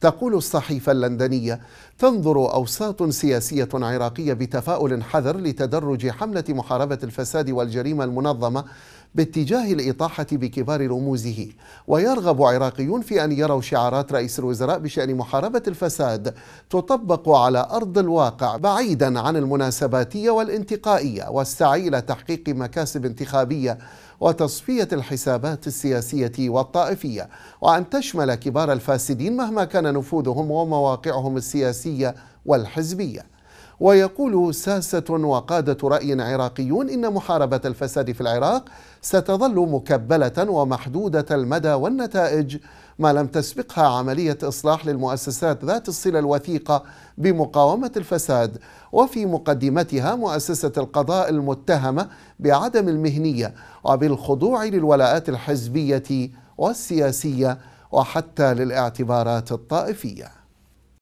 تقول الصحيفة اللندنية تنظر أوساط سياسية عراقية بتفاؤل حذر لتدرج حملة محاربة الفساد والجريمة المنظمة باتجاه الإطاحة بكبار رموزه ويرغب عراقيون في أن يروا شعارات رئيس الوزراء بشأن محاربة الفساد تطبق على أرض الواقع بعيدا عن المناسباتية والانتقائية والسعي إلى تحقيق مكاسب انتخابية وتصفية الحسابات السياسية والطائفية وأن تشمل كبار الفاسدين مهما كان كان نفوذهم ومواقعهم السياسيه والحزبيه ويقول ساسة وقادة رأي عراقيون إن محاربة الفساد في العراق ستظل مكبلة ومحدودة المدى والنتائج ما لم تسبقها عملية إصلاح للمؤسسات ذات الصلة الوثيقة بمقاومة الفساد وفي مقدمتها مؤسسة القضاء المتهمة بعدم المهنية وبالخضوع للولاءات الحزبية والسياسية وحتى للاعتبارات الطائفيه